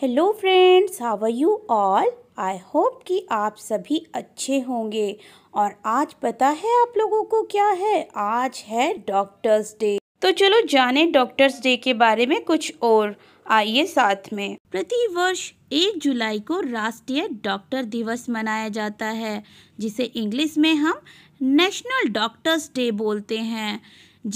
hello friends how are you all I hope कि आप सभी अच्छे होंगे और आज पता है आप लोगों को क्या है आज है डॉक्टर्स डे तो चलो जाने डॉक्टर्स डे के बारे में कुछ और आइए साथ में प्रति वर्ष एक जुलाई को राष्ट्रीय डॉक्टर दिवस मनाया जाता है जिसे इंग्लिश में हम नेशनल डॉक्टर्स डे बोलते हैं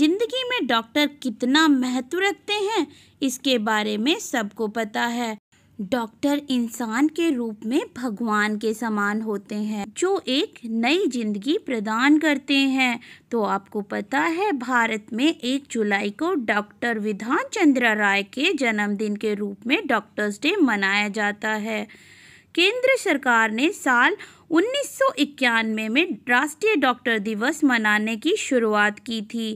जिंदगी में डॉक्टर कितना महत्व रखते हैं इसके बारे में सबको पता है डॉक्टर इंसान के रूप में भगवान के समान होते हैं जो एक नई जिंदगी प्रदान करते हैं तो आपको पता है भारत में एक जुलाई को डॉक्टर विधान चंद्र राय के जन्मदिन के रूप में डॉक्टर्स डे मनाया जाता है केंद्र सरकार ने साल 1991 में राष्ट्रीय डॉक्टर दिवस मनाने की शुरुआत की थी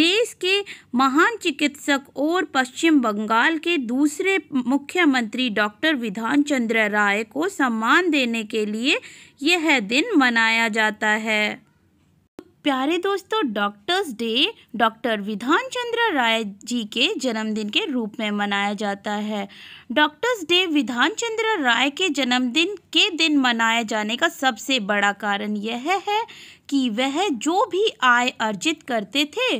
देश के महान चिकित्सक और पश्चिम बंगाल के दूसरे मुख्यमंत्री डॉक्टर विधान चंद्र राय को सम्मान देने के लिए यह दिन मनाया जाता है प्यारे दोस्तों डॉक्टर्स डे डॉक्टर विधान चंद्र राय जी के जन्मदिन के रूप में मनाया जाता है डॉक्टर्स डे विधान चंद्र राय के जन्मदिन के दिन मनाया जाने का सबसे बड़ा कारण यह है कि वह जो भी आय अर्जित करते थे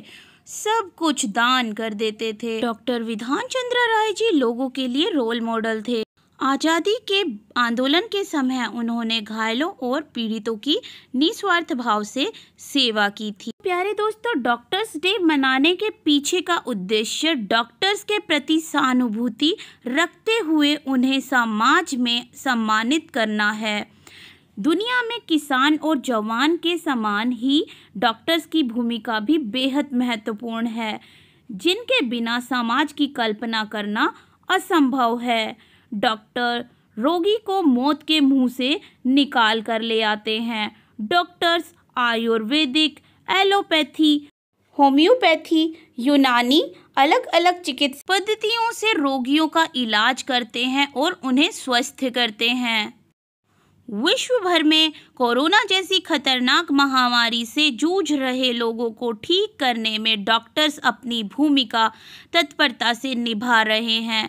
सब कुछ दान कर देते थे डॉक्टर विधान चंद्र राय जी लोगों के लिए रोल मॉडल थे आज़ादी के आंदोलन के समय उन्होंने घायलों और पीड़ितों की निस्वार्थ भाव से सेवा की थी प्यारे दोस्तों डॉक्टर्स डे मनाने के पीछे का उद्देश्य डॉक्टर्स के प्रति सहानुभूति रखते हुए उन्हें समाज में सम्मानित करना है दुनिया में किसान और जवान के समान ही डॉक्टर्स की भूमिका भी बेहद महत्वपूर्ण है जिनके बिना समाज की कल्पना करना असंभव है डॉक्टर रोगी को मौत के मुंह से निकाल कर ले आते हैं डॉक्टर्स आयुर्वेदिक एलोपैथी होम्योपैथी यूनानी अलग अलग चिकित्सा पद्धतियों से रोगियों का इलाज करते हैं और उन्हें स्वस्थ करते हैं विश्व भर में कोरोना जैसी खतरनाक महामारी से जूझ रहे लोगों को ठीक करने में डॉक्टर्स अपनी भूमिका तत्परता से निभा रहे हैं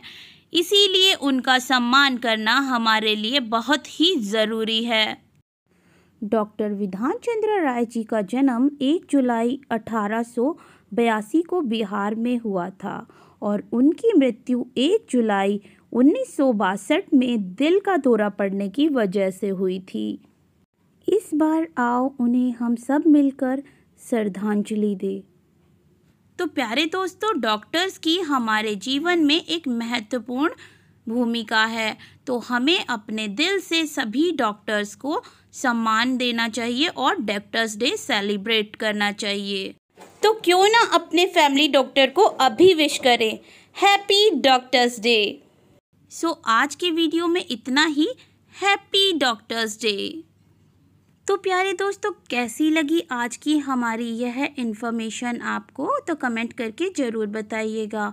इसीलिए उनका सम्मान करना हमारे लिए बहुत ही ज़रूरी है डॉक्टर विधान चंद्र राय जी का जन्म 1 जुलाई अठारह को बिहार में हुआ था और उनकी मृत्यु 1 जुलाई उन्नीस में दिल का दौरा पड़ने की वजह से हुई थी इस बार आओ उन्हें हम सब मिलकर श्रद्धांजलि दें तो प्यारे दोस्तों डॉक्टर्स की हमारे जीवन में एक महत्वपूर्ण भूमिका है तो हमें अपने दिल से सभी डॉक्टर्स को सम्मान देना चाहिए और डॉक्टर्स डे सेलिब्रेट करना चाहिए तो क्यों ना अपने फैमिली डॉक्टर को अभी विश करें हैप्पी डॉक्टर्स डे सो आज के वीडियो में इतना ही हैप्पी डॉक्टर्स डे तो प्यारे दोस्तों कैसी लगी आज की हमारी यह इन्फॉर्मेशन आपको तो कमेंट करके ज़रूर बताइएगा